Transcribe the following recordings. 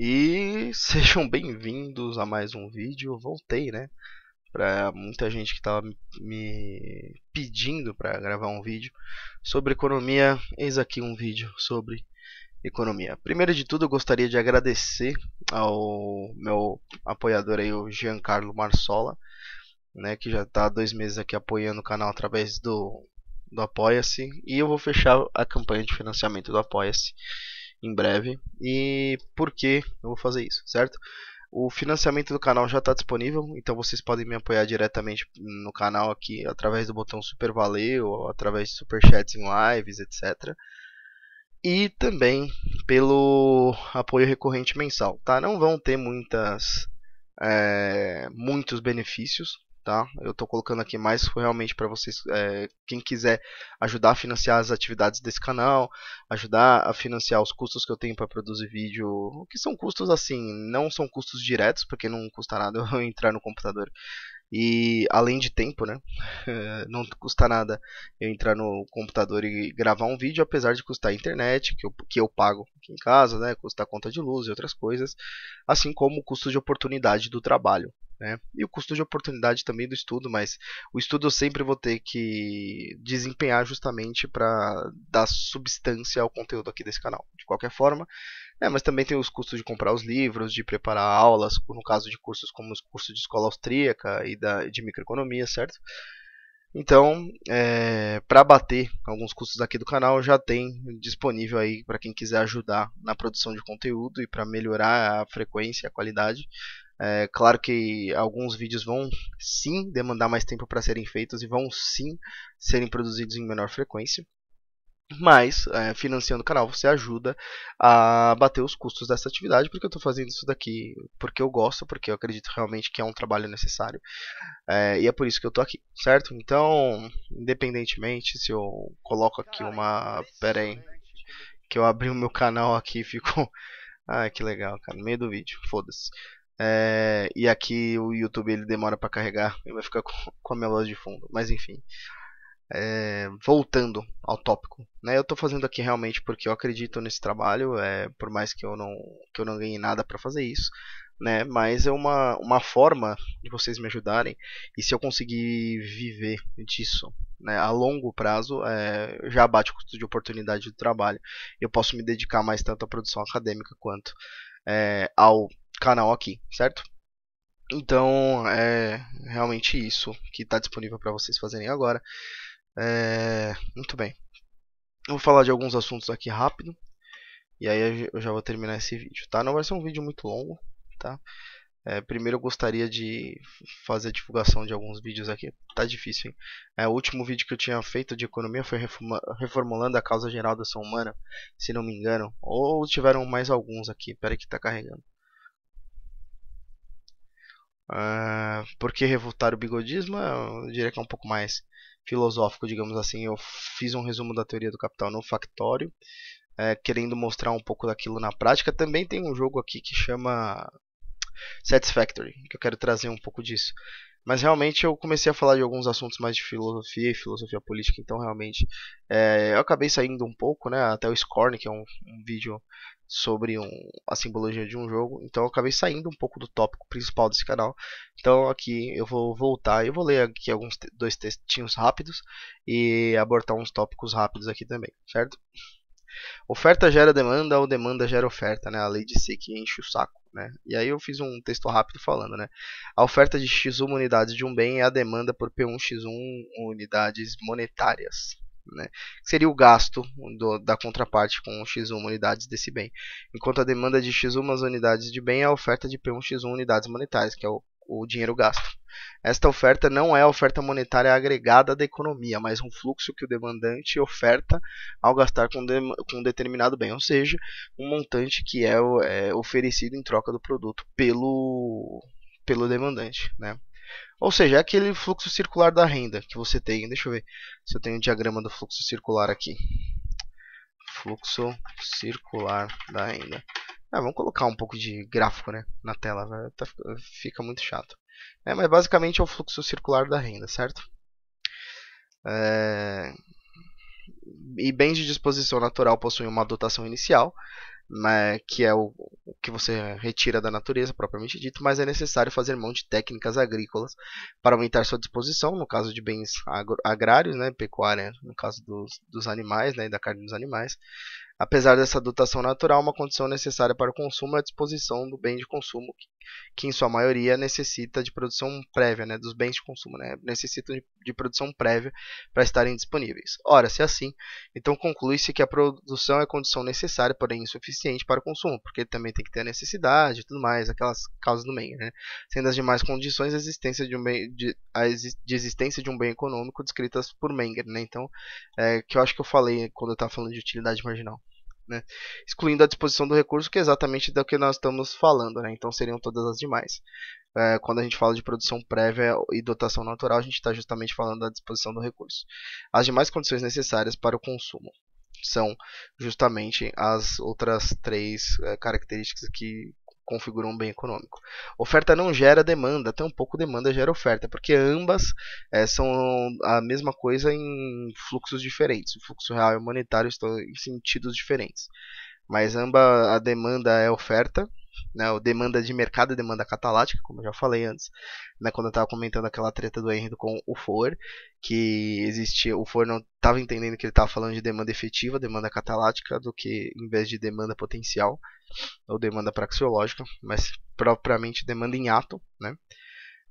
E sejam bem-vindos a mais um vídeo. Eu voltei, né? Para muita gente que estava me pedindo para gravar um vídeo sobre economia, eis aqui um vídeo sobre economia. Primeiro de tudo, eu gostaria de agradecer ao meu apoiador aí, o Giancarlo Marsola, né, que já está há dois meses aqui apoiando o canal através do, do Apoia-se. E eu vou fechar a campanha de financiamento do Apoia-se em breve e por que eu vou fazer isso, certo? O financiamento do canal já está disponível, então vocês podem me apoiar diretamente no canal aqui através do botão super valeu, ou através de superchats em lives, etc. E também pelo apoio recorrente mensal, tá? Não vão ter muitas é, muitos benefícios, tá? Eu estou colocando aqui mais realmente para vocês, é, quem quiser ajudar a financiar as atividades desse canal, ajudar a financiar os custos que eu tenho para produzir vídeo, que são custos assim, não são custos diretos, porque não custa nada eu entrar no computador e além de tempo, né? Não custa nada eu entrar no computador e gravar um vídeo, apesar de custar a internet, que eu, que eu pago aqui em casa, né? Custar conta de luz e outras coisas, assim como o custo de oportunidade do trabalho, né? E o custo de oportunidade também do estudo, mas o estudo eu sempre vou ter que desempenhar justamente para dar substância ao conteúdo aqui desse canal, de qualquer forma. Né, mas também tem os custos de comprar os livros, de preparar aulas, no caso de cursos como os cursos de escola austríaca e da, de microeconomia, certo? Então, é, para bater alguns custos aqui do canal, já tem disponível aí para quem quiser ajudar na produção de conteúdo e para melhorar a frequência e a qualidade. É, claro que alguns vídeos vão sim demandar mais tempo para serem feitos e vão sim serem produzidos em menor frequência. Mas, é, financiando o canal, você ajuda a bater os custos dessa atividade, porque eu estou fazendo isso daqui porque eu gosto, porque eu acredito realmente que é um trabalho necessário. É, e é por isso que eu estou aqui, certo? Então, independentemente se eu coloco aqui uma. Pera aí. Que eu abri o meu canal aqui e ficou. Ah, que legal, cara. No meio do vídeo, foda-se. É, e aqui o YouTube ele demora para carregar e vai ficar com, a minha voz de fundo. Mas enfim, é, voltando ao tópico, né? Eu estou fazendo aqui realmente porque eu acredito nesse trabalho, é, por mais que eu não que eu não ganhe nada para fazer isso, né? Mas é uma uma forma de vocês me ajudarem e se eu conseguir viver disso, né, a longo prazo é, já bate o custo de oportunidade do trabalho. Eu posso me dedicar mais tanto à produção acadêmica quanto é, ao canal aqui, certo? Então é realmente isso que está disponível para vocês fazerem agora. É, muito bem. Eu vou falar de alguns assuntos aqui rápido. E aí eu já vou terminar esse vídeo, tá? Não vai ser um vídeo muito longo, tá? É, primeiro eu gostaria de fazer a divulgação de alguns vídeos aqui. Tá difícil, hein? É, o último vídeo que eu tinha feito de economia foi reformulando a causa geral da ação humana, se não me engano. Ou tiveram mais alguns aqui. Pera que tá carregando. Ah, por que refutar o bigodismo? Ah, eu diria que é um pouco mais filosófico, digamos assim. Eu fiz um resumo da teoria do capital no Factório, é, querendo mostrar um pouco daquilo na prática. Também tem um jogo aqui que chama Satisfactory, que eu quero trazer um pouco disso. Mas realmente eu comecei a falar de alguns assuntos mais de filosofia e filosofia política, então realmente é, eu acabei saindo um pouco, né? Até o Scorn, que é um, um vídeo sobre um, a simbologia de um jogo, então eu acabei saindo um pouco do tópico principal desse canal. Então aqui eu vou voltar eu vou ler aqui alguns dois textinhos rápidos e abordar uns tópicos rápidos aqui também, certo? Oferta gera demanda ou demanda gera oferta, né? A lei de C que enche o saco, né? E aí eu fiz um texto rápido falando, né? A oferta de X1 unidades de um bem é a demanda por P1X1 unidades monetárias, né? Que seria o gasto do, da contraparte com X1 unidades desse bem. Enquanto a demanda de X1 unidades de bem é a oferta de P1X1 unidades monetárias, que é o, o dinheiro gasto. Esta oferta não é oferta monetária agregada da economia, mas um fluxo que o demandante oferta ao gastar com, de, com determinado bem, ou seja, um montante que é, é oferecido em troca do produto pelo, pelo demandante. Né? Ou seja, é aquele fluxo circular da renda que você tem. Deixa eu ver se eu tenho um diagrama do fluxo circular aqui. Fluxo circular da renda. Ah, vamos colocar um pouco de gráfico né, na tela, tá, fica muito chato. É, mas basicamente é o fluxo circular da renda, certo? É... E bens de disposição natural possuem uma dotação inicial, né, que é o, o que você retira da natureza propriamente dito, mas é necessário fazer mão de técnicas agrícolas para aumentar sua disposição, no caso de bens agro, agrários, né, pecuária, no caso dos, dos animais, né, da carne dos animais, apesar dessa dotação natural, uma condição necessária para o consumo é a disposição do bem de consumo, que, que em sua maioria necessita de produção prévia, né, dos bens de consumo, né, necessitam de, de produção prévia para estarem disponíveis. Ora, se é assim, então conclui-se que a produção é condição necessária, porém insuficiente para o consumo, porque também tem que ter a necessidade e tudo mais, aquelas causas do meio, né, sendo as demais condições a existência de um bem, de, a exi, de existência de um bem econômico descritas por Menger, né, então, é, que eu acho que eu falei quando eu estava falando de utilidade marginal né? excluindo a disposição do recurso, que é exatamente do que nós estamos falando, né? então seriam todas as demais. É, quando a gente fala de produção prévia e dotação natural, a gente está justamente falando da disposição do recurso. As demais condições necessárias para o consumo são justamente as outras três é, características que configura um bem econômico. Oferta não gera demanda, tampouco demanda gera oferta, porque ambas é, são a mesma coisa em fluxos diferentes. O fluxo real e o monetário estão em sentidos diferentes mas ambas a demanda é oferta, né, o demanda de mercado e é demanda catalática, como eu já falei antes, né, quando eu estava comentando aquela treta do Henrique com o For, que existia, o For não estava entendendo que ele estava falando de demanda efetiva, demanda catalática, do que em vez de demanda potencial ou demanda praxeológica, mas propriamente demanda em ato, né?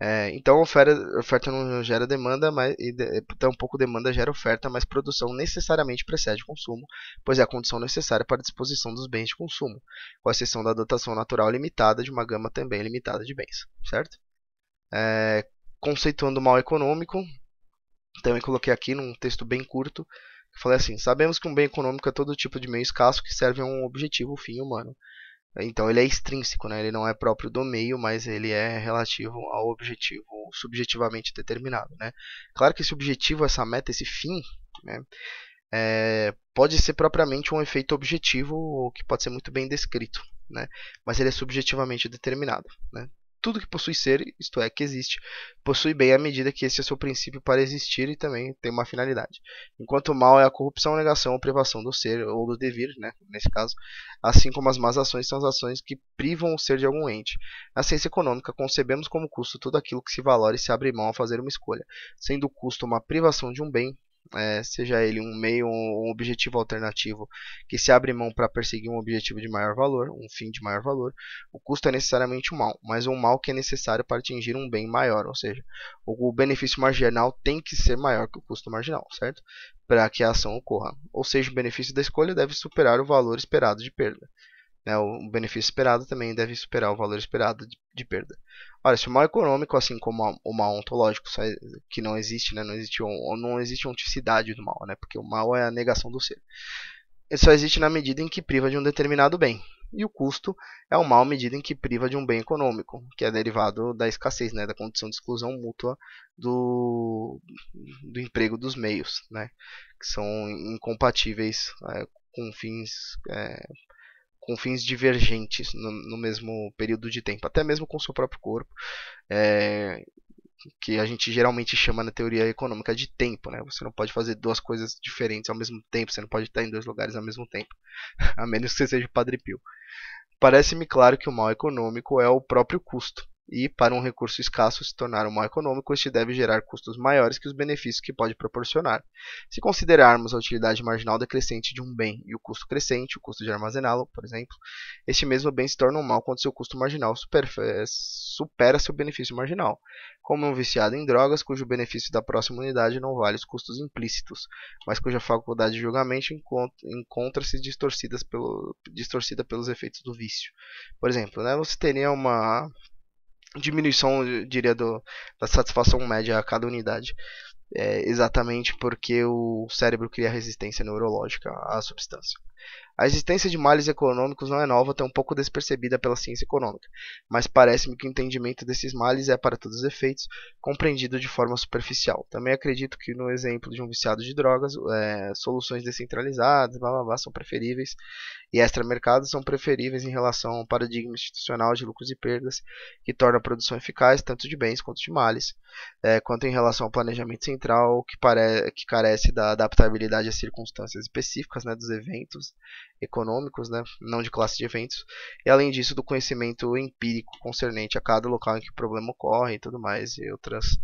É, então oferta, oferta não gera demanda, mas e de, pouco demanda gera oferta, mas produção necessariamente precede consumo, pois é a condição necessária para a disposição dos bens de consumo, com exceção da dotação natural limitada de uma gama também limitada de bens, certo? É, conceituando o mal econômico, também coloquei aqui num texto bem curto, falei assim: sabemos que um bem econômico é todo tipo de meio escasso que serve a um objetivo, fim humano então ele é extrínseco, né? ele não é próprio do meio, mas ele é relativo ao objetivo subjetivamente determinado. Né? Claro que esse objetivo, essa meta, esse fim, né? É, pode ser propriamente um efeito objetivo que pode ser muito bem descrito, né? mas ele é subjetivamente determinado. Né? tudo que possui ser, isto é, que existe, possui bem à medida que esse é seu princípio para existir e também tem uma finalidade. Enquanto o mal é a corrupção, negação ou privação do ser ou do devir, né, nesse caso, assim como as más ações são as ações que privam o ser de algum ente. Na ciência econômica, concebemos como custo tudo aquilo que se valora e se abre mão a fazer uma escolha, sendo o custo uma privação de um bem é, seja ele um meio ou um objetivo alternativo que se abre mão para perseguir um objetivo de maior valor, um fim de maior valor, o custo é necessariamente um mal, mas um mal que é necessário para atingir um bem maior, ou seja, o benefício marginal tem que ser maior que o custo marginal, certo? Para que a ação ocorra. Ou seja, o benefício da escolha deve superar o valor esperado de perda. Né, o benefício esperado também deve superar o valor esperado de, de perda. Olha, se o mal econômico, assim como o mal ontológico, que não existe, né, não, existe não existe onticidade do mal, né, porque o mal é a negação do ser. Ele só existe na medida em que priva de um determinado bem. E o custo é o mal medida em que priva de um bem econômico, que é derivado da escassez, né, da condição de exclusão mútua do, do emprego dos meios, né, que são incompatíveis é, com fins é, com fins divergentes no, no, mesmo período de tempo, até mesmo com seu próprio corpo, é, que a gente geralmente chama na teoria econômica de tempo, né? Você não pode fazer duas coisas diferentes ao mesmo tempo, você não pode estar em dois lugares ao mesmo tempo, a menos que você seja o Padre Pio. Parece-me claro que o mal econômico é o próprio custo e, para um recurso escasso se tornar um mal econômico, este deve gerar custos maiores que os benefícios que pode proporcionar. Se considerarmos a utilidade marginal decrescente de um bem e o custo crescente, o custo de armazená-lo, por exemplo, este mesmo bem se torna um mal quando seu custo marginal supera seu benefício marginal, como um viciado em drogas cujo benefício da próxima unidade não vale os custos implícitos, mas cuja faculdade de julgamento encontra-se distorcida pelos efeitos do vício. Por exemplo, né, você teria uma diminuição, eu diria, do, da satisfação média a cada unidade. É, exatamente porque o cérebro cria resistência neurológica à substância. A existência de males econômicos não é nova, até um pouco despercebida pela ciência econômica, mas parece-me que o entendimento desses males é, para todos os efeitos, compreendido de forma superficial. Também acredito que, no exemplo de um viciado de drogas, é, soluções descentralizadas blá, blá, blá, são preferíveis e extramercados são preferíveis em relação ao paradigma institucional de lucros e perdas, que torna a produção eficaz tanto de bens quanto de males, é, quanto em relação ao planejamento central, que, que carece da adaptabilidade às circunstâncias específicas né, dos eventos econômicos, né, não de classe de eventos, e além disso do conhecimento empírico concernente a cada local em que o problema ocorre e tudo mais, e outras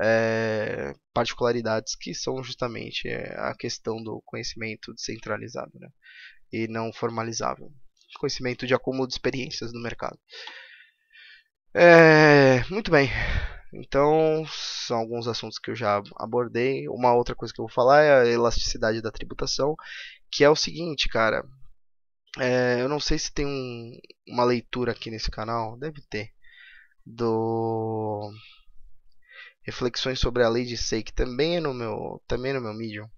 é, particularidades que são justamente é, a questão do conhecimento descentralizado né, e não formalizável, conhecimento de acúmulo de experiências no mercado. É, muito bem. Então, são alguns assuntos que eu já abordei. Uma outra coisa que eu vou falar é a elasticidade da tributação, que é o seguinte, cara. É, eu não sei se tem um, uma leitura aqui nesse canal, deve ter, do reflexões sobre a lei de Sei, que também é no meu, também é no meu Medium,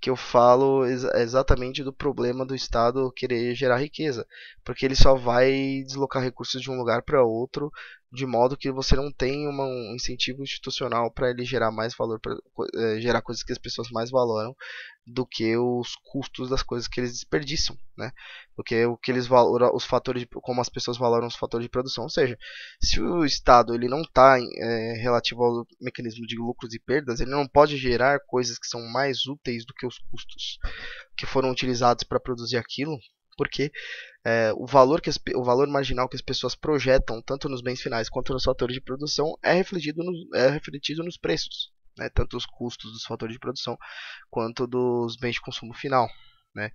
que eu falo ex exatamente do problema do Estado querer gerar riqueza, porque ele só vai deslocar recursos de um lugar para outro de modo que você não tem um incentivo institucional para ele gerar mais valor, pra, é, gerar coisas que as pessoas mais valoram do que os custos das coisas que eles desperdiçam, né? Porque o que eles valoram, os fatores, de, como as pessoas valoram os fatores de produção, ou seja, se o Estado ele não está é, eh, relativo ao mecanismo de lucros e perdas, ele não pode gerar coisas que são mais úteis do que os custos que foram utilizados para produzir aquilo, porque é, o, valor que as, o valor marginal que as pessoas projetam, tanto nos bens finais quanto nos fatores de produção, é refletido, no, é refletido nos preços, né? tanto os custos dos fatores de produção quanto dos bens de consumo final. Né?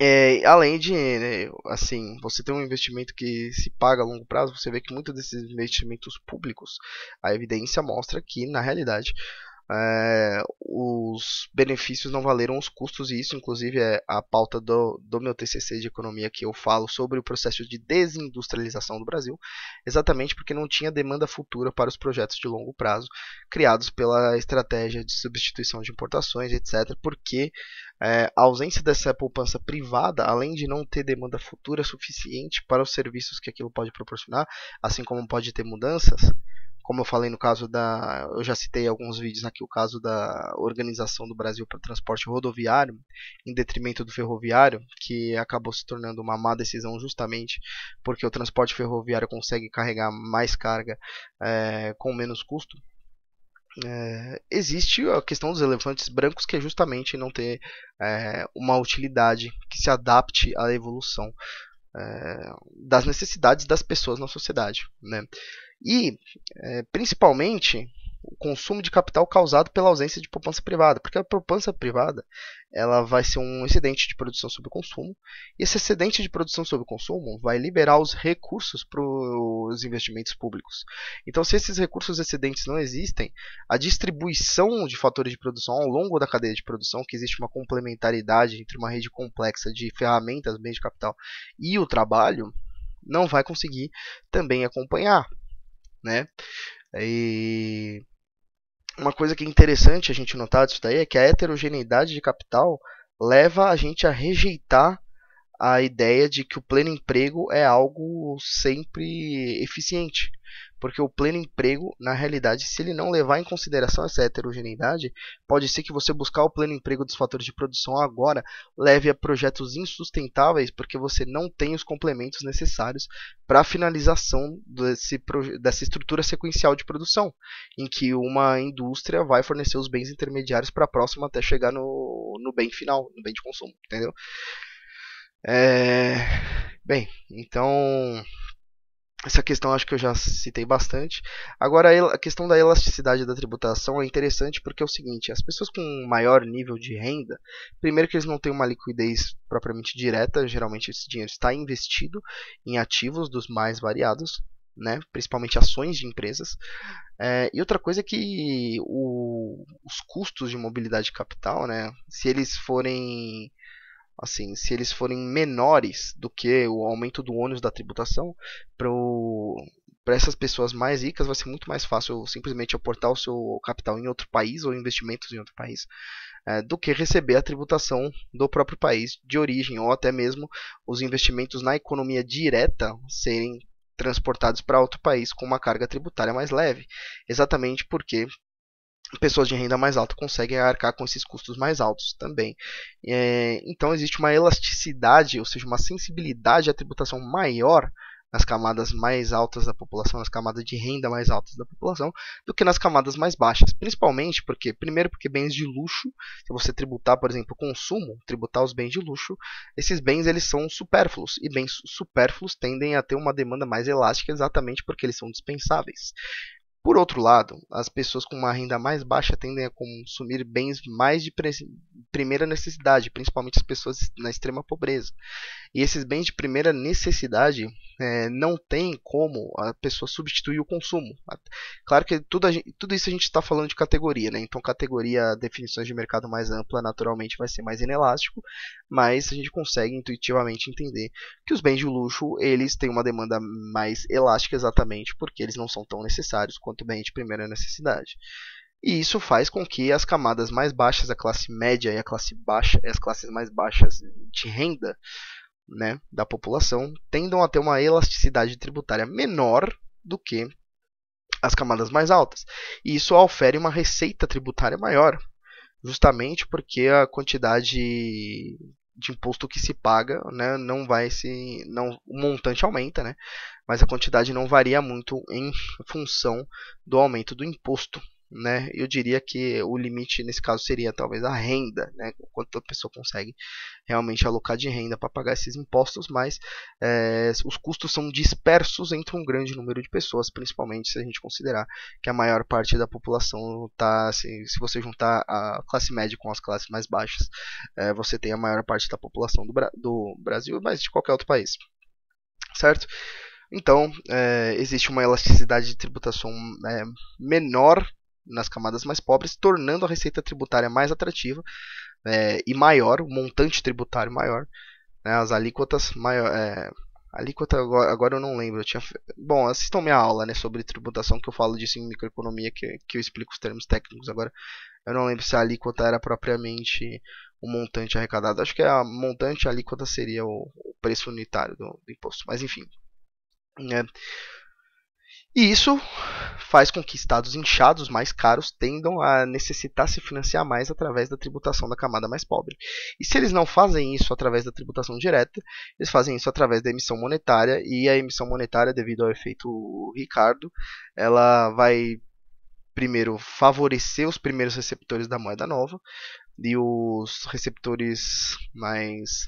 É, além de, né, assim, você tem um investimento que se paga a longo prazo, você vê que muitos desses investimentos públicos, a evidência mostra que, na realidade, é, os benefícios não valeram os custos, e isso, inclusive, é a pauta do, do meu TCC de economia que eu falo sobre o processo de desindustrialização do Brasil, exatamente porque não tinha demanda futura para os projetos de longo prazo criados pela estratégia de substituição de importações, etc., porque é, a ausência dessa poupança privada, além de não ter demanda futura suficiente para os serviços que aquilo pode proporcionar, assim como pode ter mudanças como eu falei no caso da, eu já citei alguns vídeos aqui o caso da organização do Brasil para o transporte rodoviário, em detrimento do ferroviário, que acabou se tornando uma má decisão justamente porque o transporte ferroviário consegue carregar mais carga é, com menos custo. É, existe a questão dos elefantes brancos, que é justamente não ter é, uma utilidade que se adapte à evolução das necessidades das pessoas na sociedade, né? E, é, principalmente, o consumo de capital causado pela ausência de poupança privada, porque a poupança privada ela vai ser um excedente de produção sobre consumo, e esse excedente de produção sobre consumo vai liberar os recursos para os investimentos públicos. Então, se esses recursos excedentes não existem, a distribuição de fatores de produção ao longo da cadeia de produção, que existe uma complementaridade entre uma rede complexa de ferramentas, bens de capital e o trabalho, não vai conseguir também acompanhar né? E uma coisa que é interessante a gente notar disso daí é que a heterogeneidade de capital leva a gente a rejeitar a ideia de que o pleno emprego é algo sempre eficiente. Porque o pleno emprego, na realidade, se ele não levar em consideração essa heterogeneidade, pode ser que você buscar o pleno emprego dos fatores de produção agora leve a projetos insustentáveis, porque você não tem os complementos necessários para a finalização desse, dessa estrutura sequencial de produção, em que uma indústria vai fornecer os bens intermediários para a próxima até chegar no, no bem final, no bem de consumo, entendeu? É... Bem, então essa questão acho que eu já citei bastante. Agora, a questão da elasticidade da tributação é interessante porque é o seguinte: as pessoas com maior nível de renda, primeiro, que eles não têm uma liquidez propriamente direta, geralmente esse dinheiro está investido em ativos dos mais variados, né? principalmente ações de empresas. É, e outra coisa é que o, os custos de mobilidade de capital, né? se eles forem assim, se eles forem menores do que o aumento do ônus da tributação, para essas pessoas mais ricas vai ser muito mais fácil simplesmente aportar o seu capital em outro país ou investimentos em outro país é, do que receber a tributação do próprio país de origem ou até mesmo os investimentos na economia direta serem transportados para outro país com uma carga tributária mais leve, exatamente porque pessoas de renda mais alta conseguem arcar com esses custos mais altos também. É, então existe uma elasticidade, ou seja, uma sensibilidade à tributação maior nas camadas mais altas da população, nas camadas de renda mais altas da população, do que nas camadas mais baixas. Principalmente porque, primeiro, porque bens de luxo, se você tributar, por exemplo, o consumo, tributar os bens de luxo, esses bens eles são supérfluos e bens supérfluos tendem a ter uma demanda mais elástica, exatamente porque eles são dispensáveis. Por outro lado, as pessoas com uma renda mais baixa tendem a consumir bens mais de primeira necessidade, principalmente as pessoas na extrema pobreza. E esses bens de primeira necessidade é, não tem como a pessoa substituir o consumo. Claro que tudo, gente, tudo isso a gente está falando de categoria, né? então categoria, definições de mercado mais ampla, naturalmente vai ser mais inelástico, mas a gente consegue intuitivamente entender que os bens de luxo eles têm uma demanda mais elástica exatamente porque eles não são tão necessários quanto bens de primeira necessidade. E isso faz com que as camadas mais baixas, a classe média e a classe baixa, as classes mais baixas de renda né, da população, tendam a ter uma elasticidade tributária menor do que as camadas mais altas. E isso ofere uma receita tributária maior justamente porque a quantidade de imposto que se paga, né, não vai se não o montante aumenta, né, mas a quantidade não varia muito em função do aumento do imposto né? Eu diria que o limite nesse caso seria talvez a renda, né? Quanto a pessoa consegue realmente alocar de renda para pagar esses impostos, mas é, os custos são dispersos entre um grande número de pessoas, principalmente se a gente considerar que a maior parte da população está, se, assim, se, você juntar a classe média com as classes mais baixas, é, você tem a maior parte da população do, do Brasil, mas de qualquer outro país, certo? Então, é, existe uma elasticidade de tributação é, menor nas camadas mais pobres, tornando a receita tributária mais atrativa é, e maior, o montante tributário maior, né, as alíquotas maior, é, alíquota agora, agora eu não lembro, eu tinha, bom, assistam minha aula né, sobre tributação que eu falo disso em microeconomia, que, que eu explico os termos técnicos agora, eu não lembro se a alíquota era propriamente o montante arrecadado, acho que a montante a alíquota seria o, o preço unitário do, do imposto, mas enfim, né, e isso faz com que estados inchados mais caros tendam a necessitar se financiar mais através da tributação da camada mais pobre. E se eles não fazem isso através da tributação direta, eles fazem isso através da emissão monetária, e a emissão monetária, devido ao efeito Ricardo, ela vai primeiro favorecer os primeiros receptores da moeda nova e os receptores mais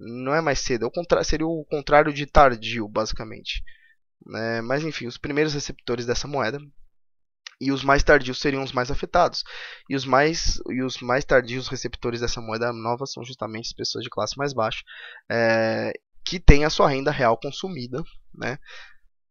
não é mais cedo, é o seria o contrário de tardio, basicamente. Né? Mas enfim, os primeiros receptores dessa moeda e os mais tardios seriam os mais afetados. E os mais, e os mais tardios receptores dessa moeda nova são justamente as pessoas de classe mais baixa, é, que têm a sua renda real consumida, né,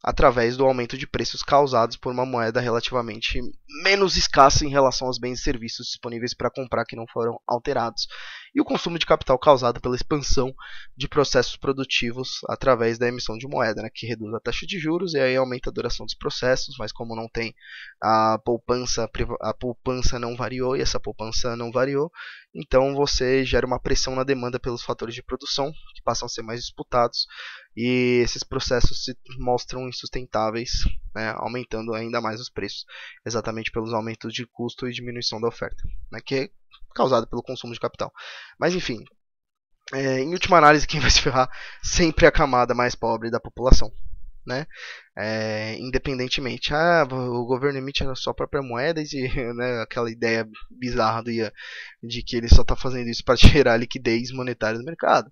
através do aumento de preços causados por uma moeda relativamente menos escassa em relação aos bens e serviços disponíveis para comprar que não foram alterados e o consumo de capital causado pela expansão de processos produtivos através da emissão de moeda, né, que reduz a taxa de juros e aí aumenta a duração dos processos, mas como não tem a poupança, a poupança não variou e essa poupança não variou, então você gera uma pressão na demanda pelos fatores de produção, que passam a ser mais disputados, e esses processos se mostram insustentáveis, né, aumentando ainda mais os preços, exatamente pelos aumentos de custo e diminuição da oferta, né, que causada pelo consumo de capital. Mas enfim, é, em última análise, quem vai se ferrar sempre é a camada mais pobre da população. Né? É, independentemente, ah, o governo emite a sua própria moeda e né, aquela ideia bizarra do ia de que ele só está fazendo isso para tirar liquidez monetária do mercado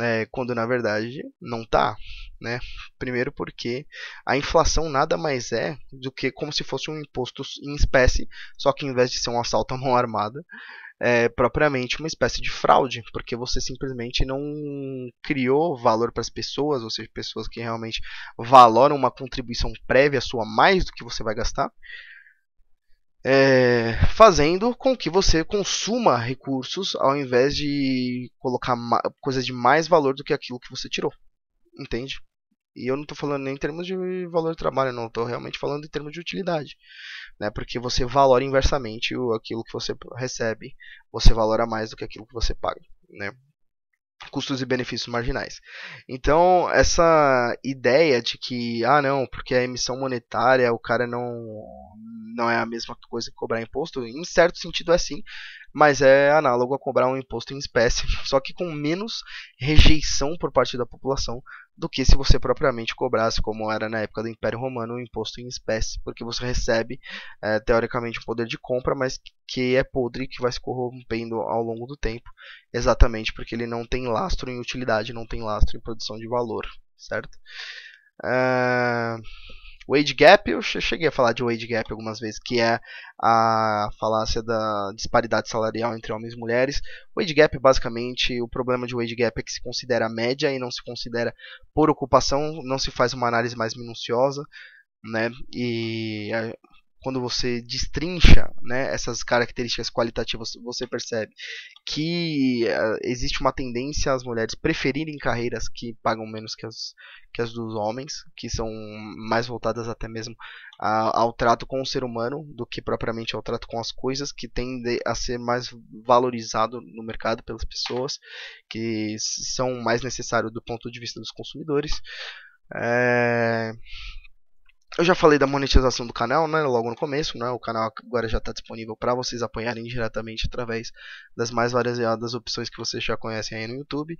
é, quando na verdade não está, né? Primeiro porque a inflação nada mais é do que como se fosse um imposto em espécie, só que em vez de ser um assalto à mão armada, é propriamente uma espécie de fraude, porque você simplesmente não criou valor para as pessoas, ou seja, pessoas que realmente valoram uma contribuição prévia sua mais do que você vai gastar é, fazendo com que você consuma recursos ao invés de colocar coisas de mais valor do que aquilo que você tirou. Entende? E eu não estou falando nem em termos de valor de trabalho, não. Estou realmente falando em termos de utilidade. Né? Porque você valora inversamente aquilo que você recebe. Você valora mais do que aquilo que você paga. Né? custos e benefícios marginais. Então, essa ideia de que, ah, não, porque a emissão monetária, o cara não não é a mesma coisa que cobrar imposto, em certo sentido é sim, mas é análogo a cobrar um imposto em espécie, só que com menos rejeição por parte da população do que se você propriamente cobrasse, como era na época do Império Romano, o um imposto em espécie, porque você recebe, é, teoricamente, um poder de compra, mas que é podre, que vai se corrompendo ao longo do tempo, exatamente porque ele não tem lastro em utilidade, não tem lastro em produção de valor, certo? É, Wage gap, eu cheguei a falar de wage gap algumas vezes, que é a falácia da disparidade salarial entre homens e mulheres. Wage gap, basicamente, o problema de wage gap é que se considera a média e não se considera por ocupação, não se faz uma análise mais minuciosa, né? E eh, quando você destrincha né, essas características qualitativas, você percebe que uh, existe uma tendência às mulheres preferirem carreiras que pagam menos que as, que as dos homens, que são mais voltadas até mesmo a, ao trato com o ser humano do que propriamente ao trato com as coisas, que tende a ser mais valorizado no mercado pelas pessoas, que são mais necessários do ponto de vista dos consumidores. É eu já falei da monetização do canal, né, logo no começo, né? O canal agora já está disponível para vocês apoiarem diretamente através das mais variadas opções que vocês já conhecem aí no YouTube.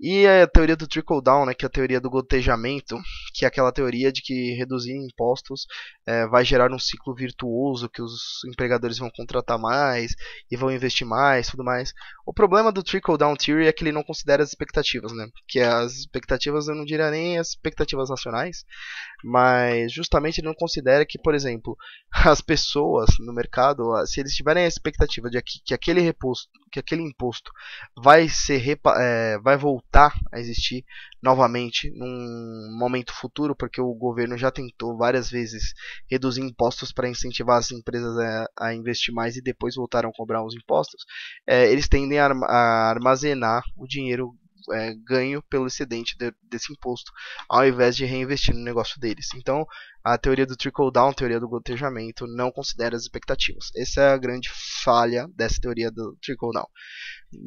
E a teoria do trickle down, né, que é a teoria do gotejamento, que é aquela teoria de que reduzir impostos é, vai gerar um ciclo virtuoso, que os empregadores vão contratar mais e vão investir mais, tudo mais. O problema do trickle down theory é que ele não considera as expectativas, né? Que as expectativas eu não diria nem as expectativas nacionais, mas justamente ele não considera que, por exemplo, as pessoas no mercado, se eles tiverem a expectativa de que aquele reposto que aquele imposto vai ser é, vai voltar a existir novamente num momento futuro, porque o governo já tentou várias vezes reduzir impostos para incentivar as empresas a, a, investir mais e depois voltaram a cobrar os impostos. É, eles tendem a, a armazenar o dinheiro é, ganho pelo excedente de, desse imposto, ao invés de reinvestir no negócio deles. Então, a teoria do trickle-down, teoria do gotejamento, não considera as expectativas. Essa é a grande falha dessa teoria do trickle-down.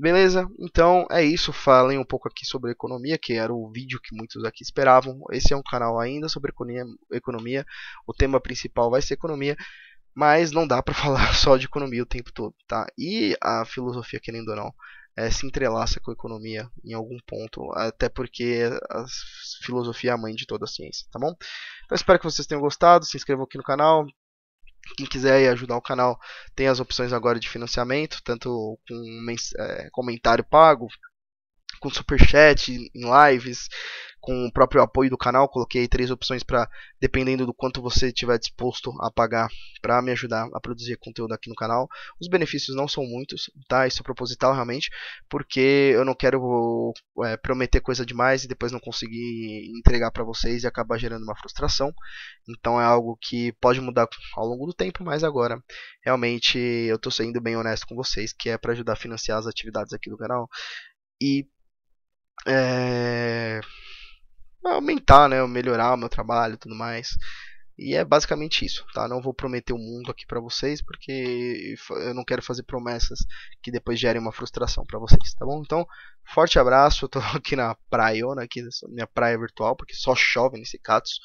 Beleza? Então é isso. Falei um pouco aqui sobre economia, que era o vídeo que muitos aqui esperavam. Esse é um canal ainda sobre economia. O tema principal vai ser economia. Mas não dá para falar só de economia o tempo todo, tá? E a filosofia, querendo ou não, é, se entrelaça com a economia em algum ponto, até porque a filosofia é a mãe de toda a ciência, tá bom? Então espero que vocês tenham gostado, se inscrevam aqui no canal. Quem quiser ajudar o canal, tem as opções agora de financiamento, tanto com é, comentário pago, com superchat em lives, com o próprio apoio do canal. Coloquei aí três opções para, dependendo do quanto você estiver disposto a pagar para me ajudar a produzir conteúdo aqui no canal. Os benefícios não são muitos, tá? Isso é proposital realmente, porque eu não quero é, prometer coisa demais e depois não conseguir entregar para vocês e acabar gerando uma frustração. Então é algo que pode mudar ao longo do tempo, mas agora realmente eu estou sendo bem honesto com vocês, que é para ajudar a financiar as atividades aqui do canal. E é, aumentar, né, melhorar o meu trabalho e tudo mais. E é basicamente isso, tá? Não vou prometer o mundo aqui para vocês, porque eu não quero fazer promessas que depois gerem uma frustração para vocês, tá bom? Então, forte abraço, eu tô aqui na praiona, aqui na minha praia virtual, porque só chove nesse catos,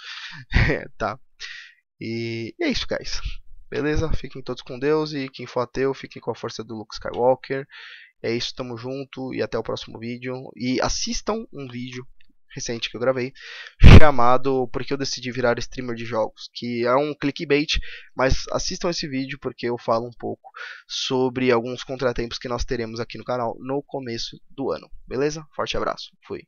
tá? E é isso, guys. Beleza? Fiquem todos com Deus e quem for ateu, fiquem com a força do Luke Skywalker. É isso, tamo junto e até o próximo vídeo. E assistam um vídeo recente que eu gravei, chamado Porque eu decidi virar streamer de jogos, que é um clickbait, mas assistam esse vídeo porque eu falo um pouco sobre alguns contratempos que nós teremos aqui no canal no começo do ano. Beleza? Forte abraço. Fui.